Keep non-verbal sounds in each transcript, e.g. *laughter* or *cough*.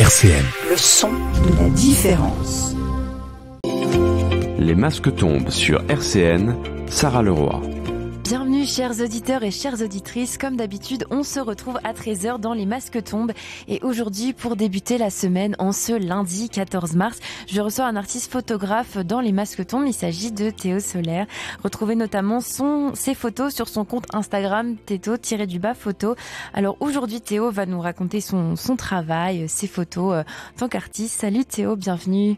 RCN, Le son de la différence. Les masques tombent sur RCN, Sarah Leroy. Bienvenue chers auditeurs et chères auditrices. Comme d'habitude, on se retrouve à 13h dans les masques tombes. Et aujourd'hui, pour débuter la semaine, en ce lundi 14 mars, je reçois un artiste photographe dans les masques tombes. Il s'agit de Théo Solaire. Retrouvez notamment son, ses photos sur son compte Instagram Théo-du-bas photo. Alors aujourd'hui, Théo va nous raconter son, son travail, ses photos euh, en tant qu'artiste. Salut Théo, bienvenue.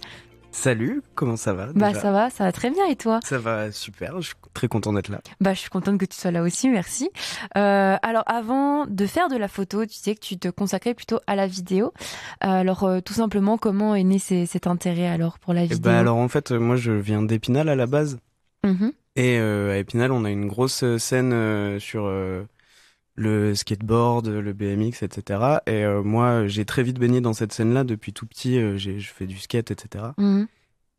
Salut, comment ça va Bah ça va, ça va très bien et toi Ça va super, je suis très content d'être là. Bah je suis contente que tu sois là aussi, merci. Euh, alors avant de faire de la photo, tu sais que tu te consacrais plutôt à la vidéo. Euh, alors euh, tout simplement, comment est né cet intérêt alors pour la eh vidéo bah, alors en fait, moi je viens d'Épinal à la base. Mmh et à Épinal, on a une grosse scène sur le skateboard, le BMX, etc. Et euh, moi, j'ai très vite baigné dans cette scène-là depuis tout petit. Euh, j'ai, je fais du skate, etc. Et mmh.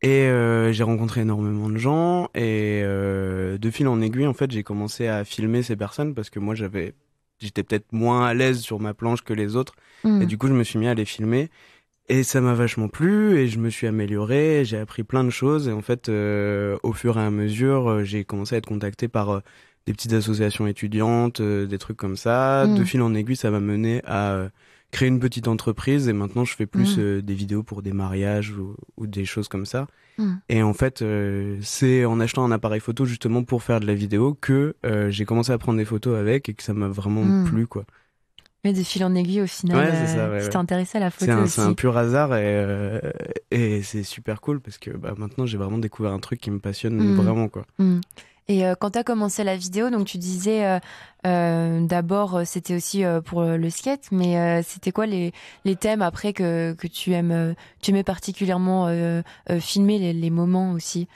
euh, j'ai rencontré énormément de gens. Et de fil en aiguille, en fait, j'ai commencé à filmer ces personnes parce que moi, j'avais, j'étais peut-être moins à l'aise sur ma planche que les autres. Mmh. Et du coup, je me suis mis à les filmer. Et ça m'a vachement plu et je me suis amélioré. J'ai appris plein de choses. Et en fait, au fur et à mesure, j'ai commencé à être contacté par des petites associations étudiantes, euh, des trucs comme ça. De mm. fil en aiguille, ça m'a mené à euh, créer une petite entreprise et maintenant je fais plus mm. euh, des vidéos pour des mariages ou, des choses comme ça. Mm. Et en fait, c'est en achetant un appareil photo justement pour faire de la vidéo que j'ai commencé à prendre des photos avec et que ça m'a vraiment plu quoi. Mais de fil en aiguille au final, c'est intéressant à la photo aussi. C'est un pur hasard et, c'est super cool parce que bah, maintenant j'ai vraiment découvert un truc qui me passionne vraiment quoi. Et euh, quand tu as commencé la vidéo, donc tu disais euh, euh, d'abord c'était aussi pour le skate, mais c'était quoi les, thèmes après que, tu aimes tu aimais particulièrement filmer les, moments aussi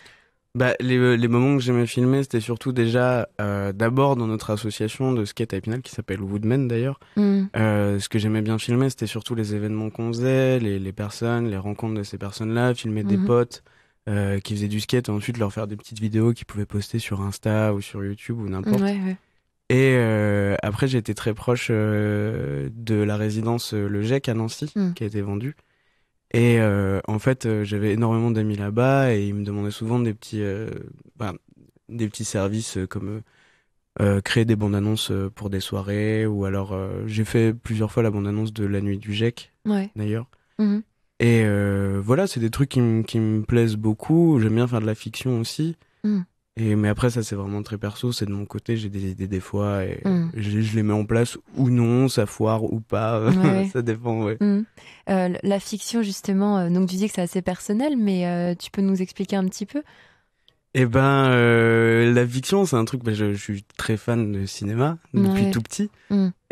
bah, les, moments que j'aimais filmer, c'était surtout déjà d'abord dans notre association de skate à Épinal qui s'appelle Woodman d'ailleurs. Mm. ce que j'aimais bien filmer, c'était surtout les événements qu'on faisait, les, personnes, les rencontres de ces personnes-là, filmer des mhm. potes, euh, qui faisaient du skate, et ensuite leur faire des petites vidéos qu'ils pouvaient poster sur Insta ou sur YouTube ou n'importe. Ouais, Et euh, après, été très proche euh, de la résidence euh, Le GEC à Nancy, hmm. qui a été vendue. Et en fait, j'avais énormément d'amis là-bas et ils me demandaient souvent des petits, bah, des petits services comme créer des bandes annonces pour des soirées ou alors j'ai fait plusieurs fois la bande annonce de la nuit du GEC, d'ailleurs. Mhm. Et euh, voilà, c'est des trucs qui, me plaisent beaucoup. J'aime bien faire de la fiction aussi. Mm. Et, mais après, ça, c'est vraiment très perso. C'est de mon côté, j'ai des idées des fois et mm. je, les mets en place ou non, ça foire ou pas. *laughs* ça dépend, ouais. Mm. Euh, la fiction, justement, euh, donc tu dis que c'est assez personnel, mais tu peux nous expliquer un petit peu eh ben, la fiction, c'est un truc. Bah, je, suis très fan de cinéma depuis tout petit,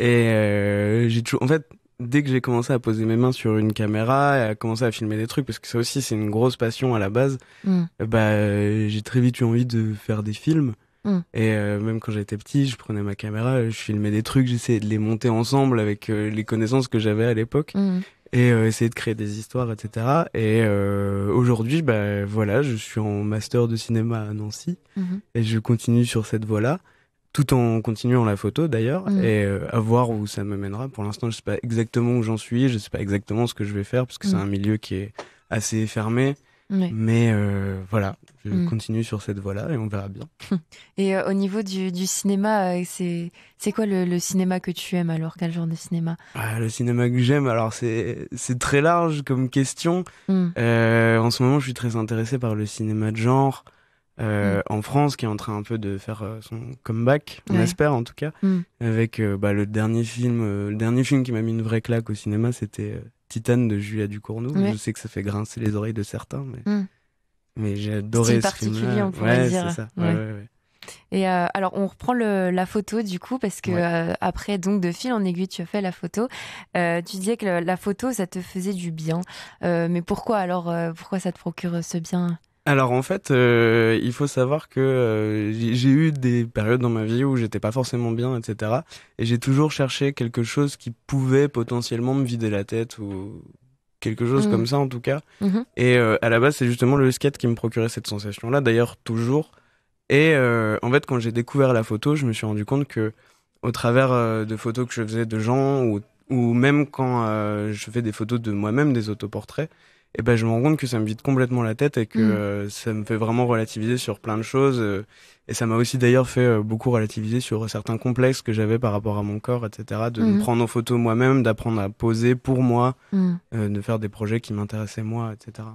et j'ai toujours. En fait, dès que j'ai commencé à poser mes mains sur une caméra et à commencer à filmer des trucs, parce que ça aussi c'est une grosse passion à la base, hmm. euh, bah, euh, j'ai très vite eu envie de faire des films. Hmm. Et euh, même quand j'étais petit, je prenais ma caméra, je filmais des trucs, j'essayais de les monter ensemble avec les connaissances que j'avais à l'époque. Hmm. Et essayer de créer des histoires, etc. Et aujourd'hui, bah, voilà, je suis en master de cinéma à Nancy mhm. et je continue sur cette voie-là tout en continuant la photo d'ailleurs, mm. et euh, à voir où ça me mènera. Pour l'instant, je sais pas exactement où j'en suis, je sais pas exactement ce que je vais faire, parce que c'est mm. un milieu qui est assez fermé. Mais euh, voilà, je mm. continue sur cette voie-là et on verra bien. *laughs* Et euh, au niveau du, cinéma, c'est quoi le, cinéma que tu aimes alors Quel genre de cinéma ah, Le cinéma que j'aime, alors c'est très large comme question. en ce moment, je suis très intéressé par le cinéma de genre, euh, mm. en France qui est en train un peu de faire euh, son comeback, on espère en tout cas, mm. avec euh, bah, le dernier film, le dernier film qui m'a mis une vraie claque au cinéma, c'était Titane de Julia Ducournau. Je sais que ça fait grincer les oreilles de certains, mais, mm. mais j'ai adoré ce film Ouais, c'est ça. Et alors, on reprend la photo du coup, parce que après, donc, de fil en aiguille, tu as fait la photo. tu disais que la photo, ça te faisait du bien. mais pourquoi alors Pourquoi ça te procure ce bien alors en fait, euh, il faut savoir que euh, j'ai eu des périodes dans ma vie où j'étais pas forcément bien, etc. Et j'ai toujours cherché quelque chose qui pouvait potentiellement me vider la tête ou quelque chose mmh. comme ça en tout cas. Mmh. Et euh, à la base, c'est justement le skate qui me procurait cette sensation-là, d'ailleurs toujours. Et en fait, quand j'ai découvert la photo, je me suis rendu compte que au travers de photos que je faisais de gens ou, ou même quand je fais des photos de moi-même, des autoportraits, et ben je me rends compte que ça me vide complètement la tête et que mm. euh, ça me fait vraiment relativiser sur plein de choses euh, et ça m'a aussi d'ailleurs fait euh, beaucoup relativiser sur certains complexes que j'avais par rapport à mon corps etc de me mm. prendre en photo moi-même d'apprendre à poser pour moi mm. de faire des projets qui m'intéressaient moi etc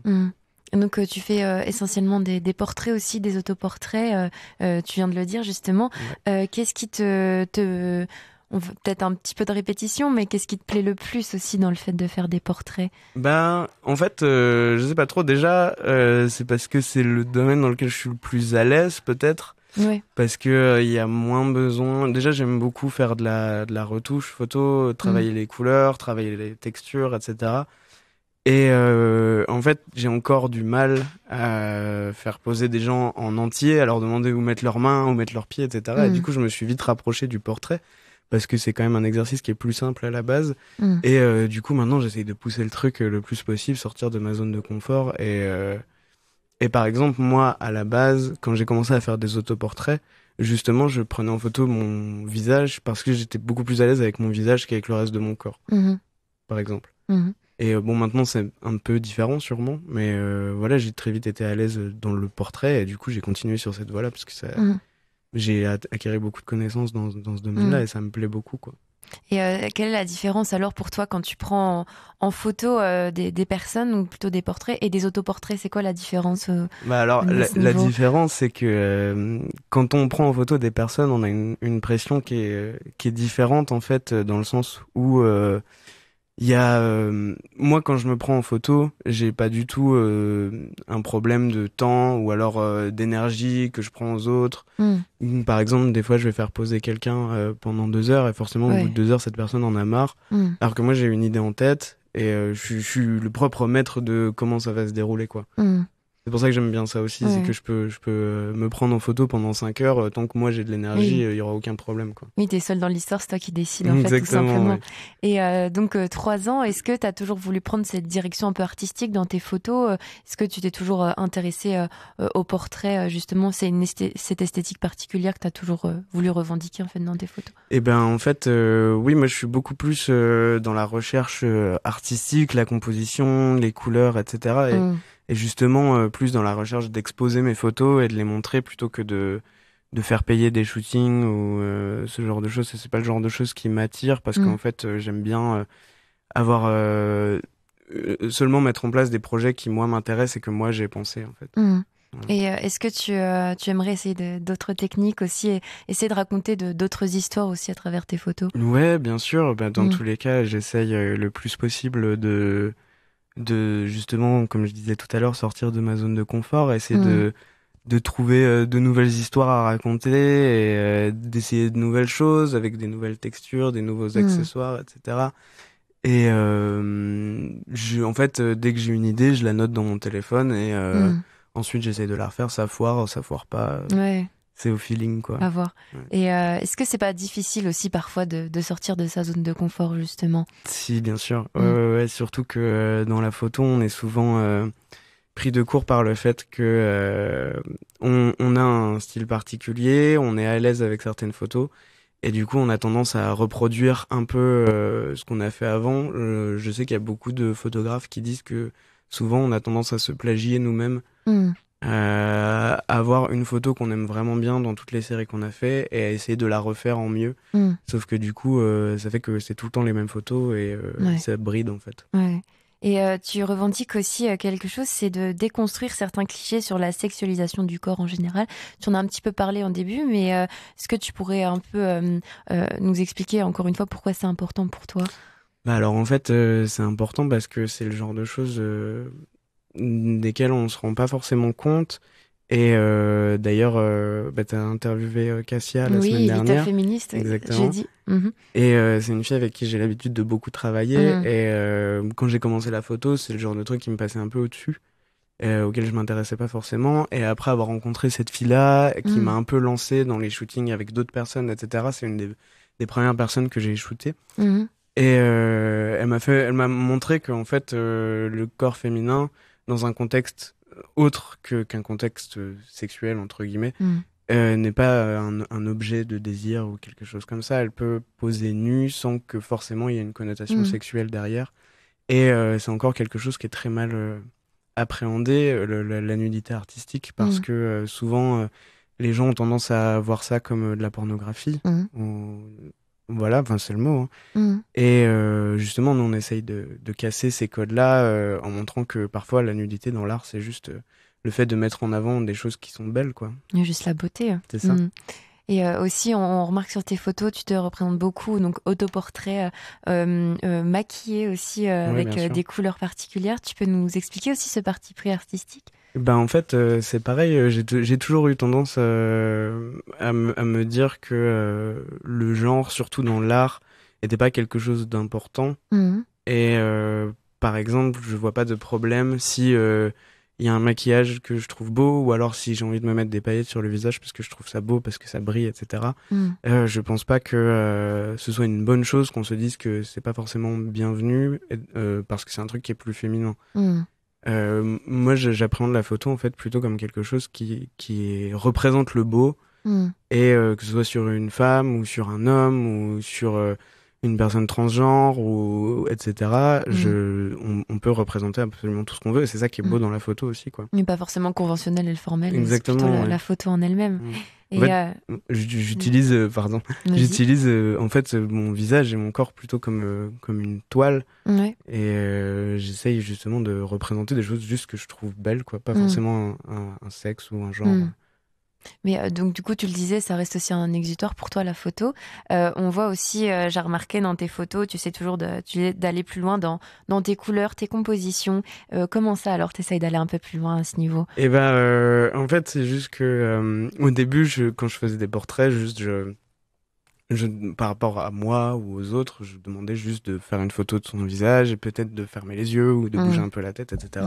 donc tu fais essentiellement des, portraits aussi, des autoportraits, tu viens de le dire justement. Qu'est-ce qui te, te, on veut peut-être un petit peu de répétition, mais qu'est-ce qui te plaît le plus aussi dans le fait de faire des portraits Ben, en fait, je euh, je sais pas trop. Déjà, euh, c'est parce que c'est le domaine dans lequel je suis le plus à l'aise, peut-être. Parce que il euh, y a moins besoin. Déjà, j'aime beaucoup faire de la, retouche photo, mm. travailler les couleurs, travailler les textures, etc. Et en fait, j'ai encore du mal à faire poser des gens en entier, à leur demander où mettre leurs mains, où mettre leurs pieds, etc. Et mm. du coup, je me suis vite rapproché du portrait parce que c'est quand même un exercice qui est plus simple à la base. Mm. Et euh, du coup, maintenant, j'essaye de pousser le truc euh, le plus possible, sortir de ma zone de confort. Et, euh, et par exemple, moi, à la base, quand j'ai commencé à faire des autoportraits, justement, je prenais en photo mon visage parce que j'étais beaucoup plus à l'aise avec mon visage qu'avec le reste de mon corps, mm-hmm. par exemple. Mm-hmm. Et bon, maintenant, c'est un peu différent, sûrement. Mais voilà, j'ai très vite été à l'aise dans le portrait. Et du coup, j'ai continué sur cette voie-là parce que ça mm-hmm j'ai acquéré beaucoup de connaissances dans, dans ce domaine-là mm. et ça me plaît beaucoup. Quoi. Et euh, quelle est la différence alors pour toi quand tu prends en, photo euh, des, des, personnes ou plutôt des portraits et des autoportraits C'est quoi la différence euh, bah Alors la, différence c'est que quand on prend en photo des personnes, on a une, une pression qui est, qui est différente en fait dans le sens où il y a euh, moi quand je me prends en photo, j'ai pas du tout euh, un problème de temps ou alors euh, d'énergie que je prends aux autres. Hmm. Par exemple, des fois je vais faire poser quelqu'un pendant deux heures et forcément au bout de deux heures cette personne en a marre. Hmm. Alors que moi j'ai une idée en tête et je, suis le propre maître de comment ça va se dérouler quoi. Hmm. C'est pour ça que j'aime bien ça aussi, c'est que je peux, je peux euh, me prendre en photo pendant 5 heures. Euh, tant que moi j'ai de l'énergie, il euh, y n'y aura aucun problème. Quoi. Oui, tu es seul dans l'histoire, c'est toi qui décides en fait, tout simplement. Et donc, 3 ans, est-ce que tu as toujours voulu prendre cette direction un peu artistique dans tes photos Est-ce que tu t'es toujours intéressé au portrait Justement, c'est une cette esthétique particulière que tu as toujours voulu revendiquer en fait, dans tes photos Eh bien, en fait, oui, moi je suis beaucoup plus dans la recherche artistique, la composition, les couleurs, etc. Et... Mmh et justement euh, plus dans la recherche d'exposer mes photos et de les montrer plutôt que de de faire payer des shootings ou euh, ce genre de choses c'est pas le genre de choses qui m'attire parce mm. qu'en fait euh, j'aime bien avoir seulement mettre en place des projets qui moi m'intéressent et que moi j'ai pensé en fait mm. Et est-ce que tu, tu aimerais essayer d'autres techniques aussi et essayer de raconter d'autres histoires aussi à travers tes photos Ouais, bien sûr. Bah, dans mm. tous les cas, j'essaye le plus possible de, de justement, comme je disais tout à l'heure, sortir de ma zone de confort, essayer mm. de, de trouver euh, de nouvelles histoires à raconter et euh, d'essayer de nouvelles choses avec des nouvelles textures, des nouveaux mm. accessoires, etc. Et euh, je, en fait, dès que j'ai une idée, je la note dans mon téléphone et mm. ensuite j'essaie de la refaire. Ça foire, ça foire pas. Ouais c'est au feeling quoi. À voir. Et euh, est-ce que c'est pas difficile aussi parfois de, sortir de sa zone de confort justement Si, bien sûr. Mm. surtout que euh, dans la photo, on est souvent euh, pris de court par le fait que on, a un style particulier, on est à l'aise avec certaines photos. Et du coup, on a tendance à reproduire un peu ce qu'on a fait avant. je sais qu'il y a beaucoup de photographes qui disent que souvent, on a tendance à se plagier nous-mêmes. Mm à euh, avoir une photo qu'on aime vraiment bien dans toutes les séries qu'on a fait et à essayer de la refaire en mieux. Mm. Sauf que du coup, euh, ça fait que c'est tout le temps les mêmes photos et euh, ça bride en fait. Ouais. Et tu revendiques aussi quelque chose, c'est de déconstruire certains clichés sur la sexualisation du corps en général. Tu en as un petit peu parlé en début, mais est-ce que tu pourrais un peu nous expliquer encore une fois pourquoi c'est important pour toi bah alors en fait, c'est important parce que c'est le genre de choses desquels on ne se rend pas forcément compte. Et euh, d'ailleurs, euh, bah, tu as interviewé euh, Cassia la semaine dernière. Oui, féministe, exactement. j'ai Dit. Mhm. Et euh, c'est une fille avec qui j'ai l'habitude de beaucoup travailler. Mhm. Et euh, quand j'ai commencé la photo, c'est le genre de truc qui me passait un peu au-dessus, auquel je m'intéressais pas forcément. Et après avoir rencontré cette fille-là, qui mhm. m'a un peu lancé dans les shootings avec d'autres personnes, etc., c'est une des, premières personnes que j'ai shootées. Et elle m'a fait, elle m'a montré qu'en fait, le corps féminin, dans un contexte euh, autre qu'un contexte euh, sexuel, entre guillemets, mm. euh, n'est pas un, objet de désir ou quelque chose comme ça. Elle peut poser nue sans que forcément il y ait une connotation mm. sexuelle derrière. Et c'est encore quelque chose qui est très mal appréhendé, la, nudité artistique, parce mm. que souvent les gens ont tendance à voir ça comme de la pornographie, voilà, enfin, c'est le mot. Hein. Mm. Et euh, justement, nous, on essaye de, casser ces codes-là euh, en montrant que parfois, la nudité dans l'art, c'est juste euh, le fait de mettre en avant des choses qui sont belles, quoi. Juste la beauté. Hein. C'est ça. Mm. Et aussi, on, remarque sur tes photos, tu te représentes beaucoup, donc autoportrait euh, maquillé aussi avec des couleurs particulières. Tu peux nous expliquer aussi ce parti pris artistique ben en fait, euh, c'est pareil. Euh, j'ai toujours eu tendance euh, à, me dire que le genre, surtout dans l'art, n'était pas quelque chose d'important. Mmh. Et par exemple, je vois pas de problème si il y a un maquillage que je trouve beau, ou alors si j'ai envie de me mettre des paillettes sur le visage parce que je trouve ça beau, parce que ça brille, etc. Mmh. je pense pas que ce soit une bonne chose qu'on se dise que c'est pas forcément bienvenu parce que c'est un truc qui est plus féminin. Mmh. Euh, moi, j'appréhende la photo en fait plutôt comme quelque chose qui, qui représente le beau, hmm. et euh, que ce soit sur une femme ou sur un homme ou sur euh, une personne transgenre ou etc. Hmm. on, peut représenter absolument tout ce qu'on veut, et c'est ça qui est beau hmm. dans la photo aussi, quoi. Mais pas forcément conventionnel et le formel, exactement. la, photo en elle-même. Euh, en fait, J'utilise, pardon, j'utilise en fait mon visage et mon corps plutôt comme, euh, comme une toile. Ouais. Et euh, j'essaye justement de représenter des choses juste que je trouve belles, quoi. Pas mm. forcément un, un, sexe ou un genre. Mm. Mais euh, donc du coup, tu le disais, ça reste aussi un exutoire pour toi la photo. Euh, on voit aussi, euh, j'ai remarqué dans tes photos, tu sais toujours d'aller plus loin dans, dans tes couleurs, tes compositions. comment ça alors T'essayes d'aller un peu plus loin à ce niveau Eh ben, en fait, c'est juste que au début, quand je faisais des portraits, juste je, par rapport à moi ou aux autres, je demandais juste de faire une photo de son visage et peut-être de fermer les yeux ou de mmh. bouger un peu la tête, etc.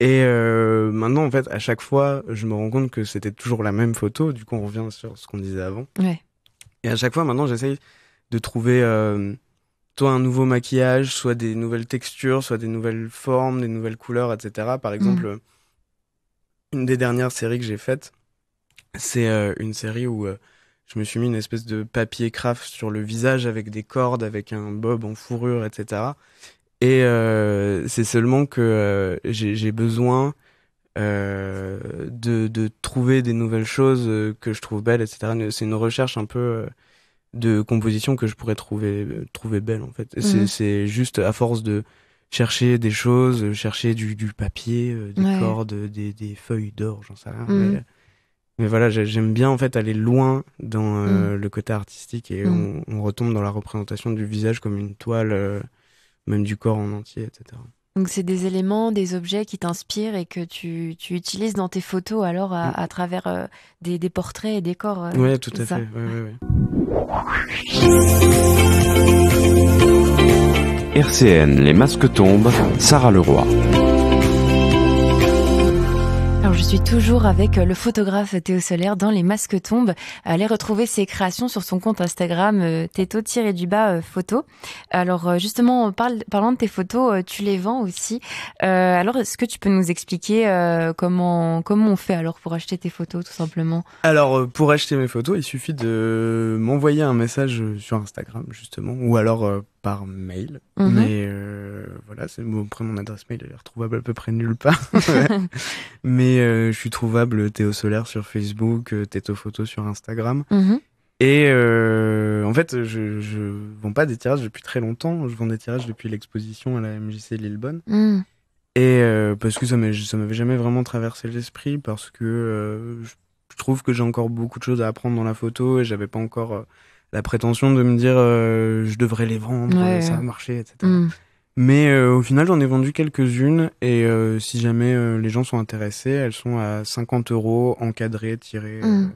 Et euh, maintenant, en fait, à chaque fois, je me rends compte que c'était toujours la même photo. Du coup, on revient sur ce qu'on disait avant. Et à chaque fois, maintenant, j'essaye de trouver euh, soit un nouveau maquillage, soit des nouvelles textures, soit des nouvelles formes, des nouvelles couleurs, etc. Par exemple, mm. euh, une des dernières séries que j'ai faites, c'est une série où je me suis mis une espèce de papier craft sur le visage avec des cordes, avec un bob en fourrure, etc. Et euh, c'est seulement que euh, j'ai besoin euh, de, de, trouver des nouvelles choses euh, que je trouve belles, etc. C'est une recherche un peu euh, de composition que je pourrais trouver, trouver belle, en fait. Mhm. C'est juste à force de chercher des choses, chercher du, du papier, des cordes, des, des feuilles d'or, j'en sais rien. Mhm. Mais, voilà, j'aime bien en fait aller loin dans mhm. le côté artistique et on, retombe dans la représentation du visage comme une toile même du corps en entier, etc. Donc c'est des éléments, des objets qui t'inspirent et que tu, utilises dans tes photos alors à, travers euh, des, portraits et des corps. Euh, oui, tout à fait. RCN, les masques tombent, Sarah Leroy. Alors je suis toujours avec euh, le photographe Théo Solaire dans Les Masques tombes. Allez retrouver ses créations sur son compte Instagram euh, tiré du bas euh, photo. Alors justement, parlant de tes photos, tu les vends aussi. alors est-ce que tu peux nous expliquer comment comment on fait alors pour acheter tes photos tout simplement Alors pour acheter mes photos, il suffit de m'envoyer un message sur Instagram justement, ou alors par mail. Mhm. Mais euh, voilà, c'est après mon adresse mail, elle est retrouvable à peu près nulle part. *laughs* mais euh, je suis trouvable Théo Solaire sur Facebook, euh, Théo Photo sur Instagram. Mhm. Et en fait, je, ne vends pas des tirages depuis très longtemps. Je vends des tirages depuis l'exposition à la MJC Lillebonne. Mhm. Et parce que ça ne m'avait jamais vraiment traversé l'esprit, parce que je trouve que j'ai encore beaucoup de choses à apprendre dans la photo et j'avais pas encore la prétention de me dire euh, je devrais les vendre, ça va marcher, etc. Mm. Mais euh, au final, j'en ai vendu quelques-unes et euh, si jamais les gens sont intéressés, elles sont à 50 euros encadrées, tirées. Mm.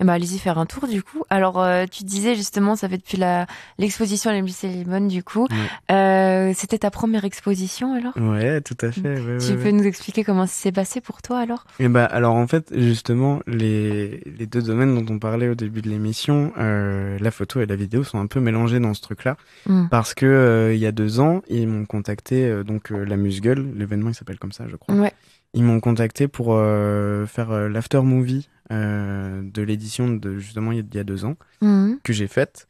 Eh ben, allez-y faire un tour du coup. Alors, euh, tu disais justement, ça fait depuis la l'exposition à la Limon du coup. Euh, c'était ta première exposition alors Ouais, tout à fait. tu peux nous expliquer comment ça s'est passé pour toi alors Eh ben, alors en fait, justement, les les deux domaines dont on parlait au début de l'émission, euh, la photo et la vidéo sont un peu mélangés dans ce truc-là, hmm. parce que euh, il y a deux ans, ils m'ont contacté euh, donc la Musgueule, l'événement il s'appelle comme ça, je crois. Ouais. Ils m'ont contacté pour euh, faire euh, l'after movie euh, de l'édition de justement il y a deux ans mhm. que j'ai faite.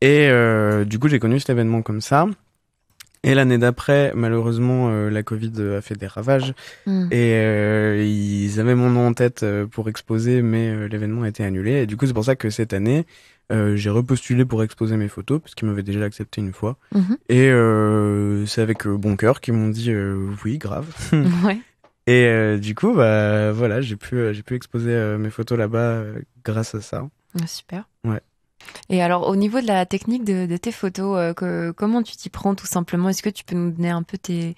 Et du coup, j'ai connu cet événement comme ça. Et l'année d'après, malheureusement, la Covid a fait des ravages. Mhm. Et ils avaient mon nom en tête pour exposer, mais l'événement a été annulé. Et du coup, c'est pour ça que cette année, j'ai repostulé pour exposer mes photos, parce qu'ils m'avaient déjà accepté une fois. Mhm. Et c'est avec bon cœur qu'ils m'ont dit oui, grave. *laughs* ouais. Et euh, du coup, bah, voilà, j'ai pu, euh, j'ai pu exposer euh, mes photos là-bas grâce à ça. Ah, super. Ouais. Et alors, au niveau de la technique de, tes photos, que, comment tu t'y prends tout simplement Est-ce que tu peux nous donner un peu tes,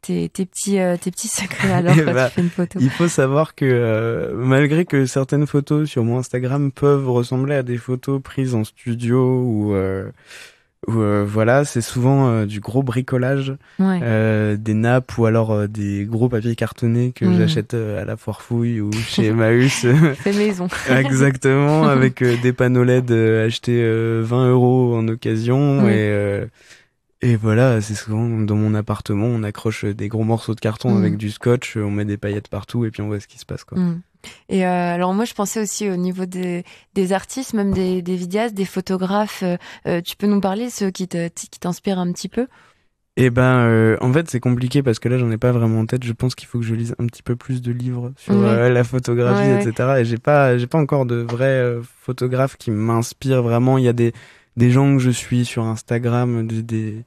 tes, petits, tes petits secrets *laughs* alors eh quand tu bah, fais une photo Il faut savoir que malgré que certaines photos sur mon Instagram peuvent ressembler à des photos prises en studio ou euh, voilà, c'est souvent euh, du gros bricolage, euh, des nappes ou alors des gros papiers cartonnés que mm. j'achète à la foire fouille ou *laughs* chez Emmaüs. *laughs* c'est maison. *laughs* Exactement, avec des panneaux LED achetés 20 euros en occasion mm. et et voilà, c'est souvent dans mon appartement, on accroche des gros morceaux de carton mm. avec du scotch, on met des paillettes partout et puis on voit ce qui se passe quoi. Et euh, alors moi, je pensais aussi au niveau des, artistes, même des, des vidéastes, des photographes. Euh, euh, tu peux nous parler ceux qui t'inspirent un petit peu Eh ben, en fait, c'est compliqué parce que là, j'en ai pas vraiment en tête. Je pense qu'il faut que je lise un petit peu plus de livres sur la photographie, etc. Et j'ai pas, j'ai pas encore de vrais photographes qui m'inspirent vraiment. Il y a des des gens que je suis sur Instagram, des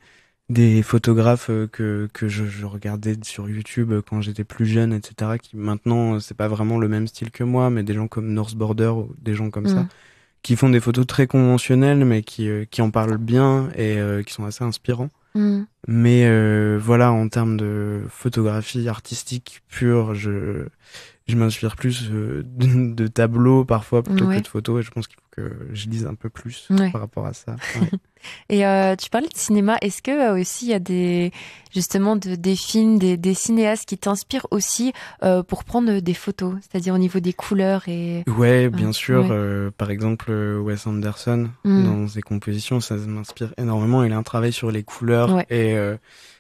des photographes euh, que, que je, regardais sur YouTube euh, quand j'étais plus jeune, etc., qui maintenant, euh, c'est pas vraiment le même style que moi, mais des gens comme North Border ou des gens comme ça, mm. qui font des photos très conventionnelles, mais qui, qui en parlent bien et qui sont assez inspirants. Mm. Mais voilà, en termes de photographie artistique pure, je je m'inspire plus euh, de, tableaux parfois plutôt que de photos et je pense qu'il faut que je lise un peu plus par rapport à ça. *laughs* et euh, tu parlais de cinéma, est-ce que euh, aussi il y a des justement de, des films, des, cinéastes qui t'inspirent aussi euh, pour prendre des photos, c'est-à-dire au niveau des couleurs et Ouais, bien sûr, par exemple Wes Anderson mm. dans ses compositions, ça m'inspire énormément, il a un travail sur les couleurs et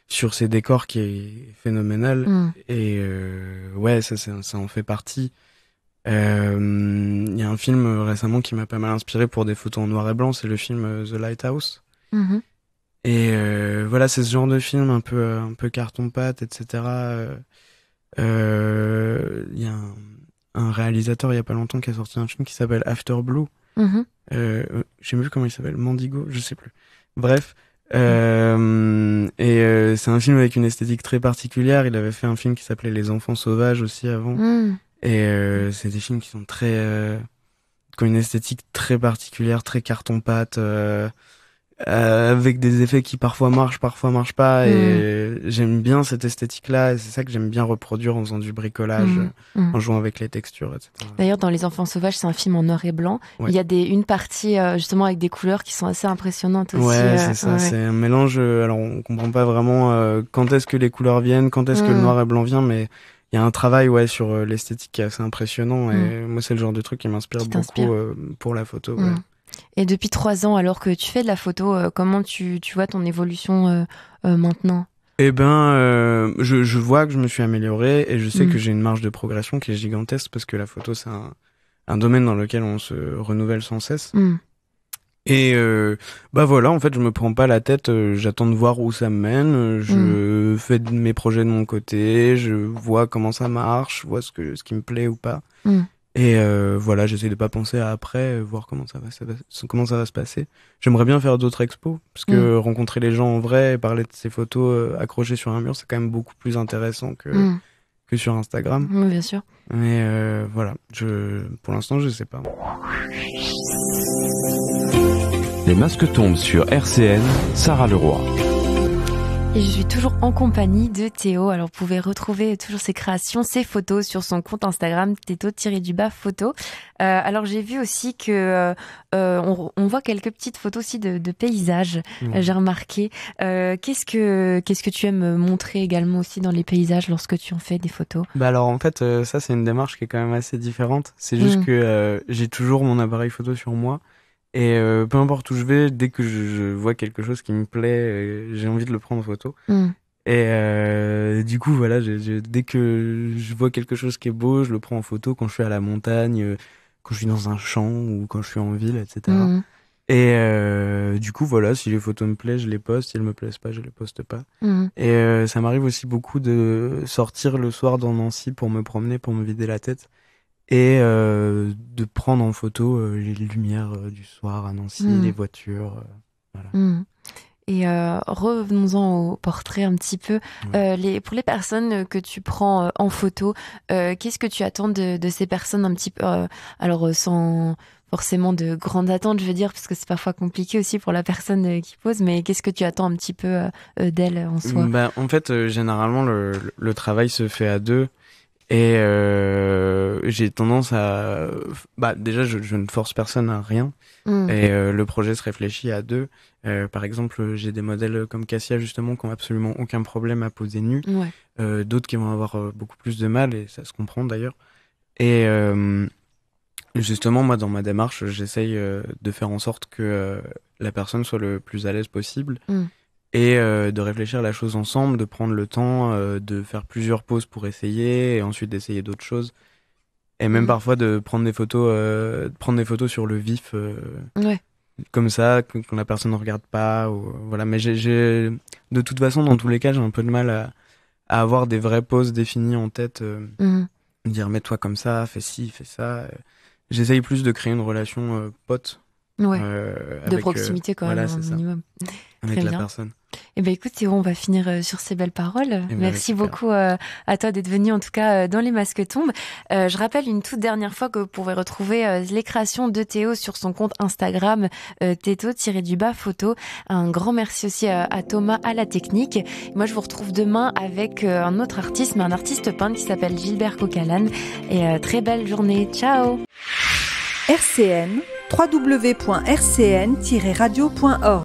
sur ces décors qui est phénoménal. Mm. Et euh, ouais, ça, en fait partie. Euh, il y a un film récemment qui m'a pas mal inspiré pour des photos en noir et blanc, c'est le film euh, The Lighthouse. Mm-hmm. Et voilà, c'est ce genre de film un peu, un peu carton-pâte, etc. Il y a un, réalisateur il y a pas longtemps qui a sorti un film qui s'appelle After Blue. Mm-hmm. j'ai vu sais comment il s'appelle, Mandigo, je sais plus. Bref, euh, et euh, c'est un film avec une esthétique très particulière. Il avait fait un film qui s'appelait Les Enfants Sauvages aussi avant. Hmm. Et euh, c'est des films qui sont très, qui ont une esthétique très particulière, très carton pâte. Euh, avec des effets qui parfois marchent, parfois marchent pas. Et mm. j'aime bien cette esthétique-là. Et c'est ça que j'aime bien reproduire en faisant du bricolage, mm. Mm. en jouant avec les textures, etc. D'ailleurs, dans Les Enfants Sauvages, c'est un film en noir et blanc. Il y a des, une partie euh, justement avec des couleurs qui sont assez impressionnantes aussi. Ouais, euh, c'est ça. C'est un mélange. Alors, on comprend pas vraiment quand est-ce que les couleurs viennent, quand est-ce que le noir et blanc vient, mais il y a un travail ouais sur l'esthétique qui est assez impressionnant et moi c'est le genre de truc qui m'inspire beaucoup pour la photo ouais. Et depuis trois ans, alors que tu fais de la photo, euh, comment tu, vois ton évolution euh, euh, maintenant eh ben, je, vois que je me suis amélioré et je sais mm. que j'ai une marge de progression qui est gigantesque parce que la photo, c'est un, domaine dans lequel on se renouvelle sans cesse. Mm. Et bah voilà, en fait, je me prends pas la tête, j'attends de voir où ça mène, je mm. fais mes projets de mon côté, je vois comment ça marche, je vois ce que ce qui me plaît ou pas. Et euh, voilà, j'essaie de pas penser à après, euh, voir comment ça va, comment ça va se passer. J'aimerais bien faire d'autres expos, parce que mm. rencontrer les gens en vrai, et parler de ces photos euh, accrochées sur un mur, c'est quand même beaucoup plus intéressant que, mm. sur Instagram. bien sûr. Mais voilà, je, pour l'instant, je sais pas. Les masques tombent sur RCN, Sarah Leroy. Et je suis toujours en compagnie de Théo. Alors, vous pouvez retrouver toujours ses créations, ses photos sur son compte Instagram Théo-du-bas photo. Euh, alors, j'ai vu aussi que euh, euh, on, on, voit quelques petites photos aussi de, de paysages. Euh, j'ai remarqué. Euh, qu'est-ce que qu'est-ce que tu aimes montrer également aussi dans les paysages lorsque tu en fais des photos Bah alors, en fait, euh, ça c'est une démarche qui est quand même assez différente. C'est juste mm. que j'ai toujours mon appareil photo sur moi. Et euh, peu importe où je vais, dès que je, vois quelque chose qui me plaît, euh, j'ai envie de le prendre en photo. Hmm. Et euh, du coup, voilà, dès que je vois quelque chose qui est beau, je le prends en photo quand je suis à la montagne, quand je suis dans un champ ou quand je suis en ville, etc. Et hmm. du coup, voilà, si les photos me plaisent, je les poste. Si elles me plaisent pas, je les poste pas. Hmm. Et ça m'arrive aussi beaucoup de sortir le soir dans Nancy pour me promener, pour me vider la tête et euh, de prendre en photo euh, les lumières euh, du soir à Nancy, mm. les voitures. voilà. Mm. Et revenons-en au portrait un petit peu. les, pour les personnes que tu prends en photo, qu'est-ce que tu attends de, ces personnes un petit peu Alors sans forcément de grandes attentes, je veux dire, parce que c'est parfois compliqué aussi pour la personne qui pose, mais qu'est-ce que tu attends un petit peu d'elle en soi bah, En fait, généralement, le, travail se fait à deux. Et euh, j'ai tendance à... Bah, déjà, je, je ne force personne à rien. Hmm. Et euh, le projet se réfléchit à deux. Euh, par exemple, j'ai des modèles comme Cassia, justement, qui n'ont absolument aucun problème à poser nu. Euh, d'autres qui vont avoir beaucoup plus de mal, et ça se comprend d'ailleurs. Et justement, moi, dans ma démarche, j'essaye de faire en sorte que la personne soit le plus à l'aise possible. Hmm et euh, de réfléchir à la chose ensemble, de prendre le temps, euh, de faire plusieurs pauses pour essayer et ensuite d'essayer d'autres choses. Et même mhm. parfois de prendre des photos, euh, prendre des photos sur le vif, comme ça, quand la personne ne regarde pas. Ou, voilà. Mais j'ai, de toute façon, dans tous les cas, j'ai un peu de mal à, avoir des vraies pauses définies en tête. Mhm. Dire mets-toi comme ça, fais ci, fais ça. J'essaye plus de créer une relation pote Ouais. Euh, de euh, proximité quand même, minimum. Avec Très la bien. personne. Eh bien, écoute, Théo, on va finir euh, sur ces belles paroles. Eh ben, merci beaucoup euh, à toi d'être venu, en tout cas, dans Les Masques tombes Euh, je rappelle une toute dernière fois que vous pouvez retrouver les créations de Théo sur son compte Instagram, Théo-du-bas photo. Un grand merci aussi à, Thomas, à la technique. moi, je vous retrouve demain avec un autre artiste, mais un artiste peintre qui s'appelle Gilbert Cocalan. Et très belle journée. Ciao! RCN www.rcn-radio.org.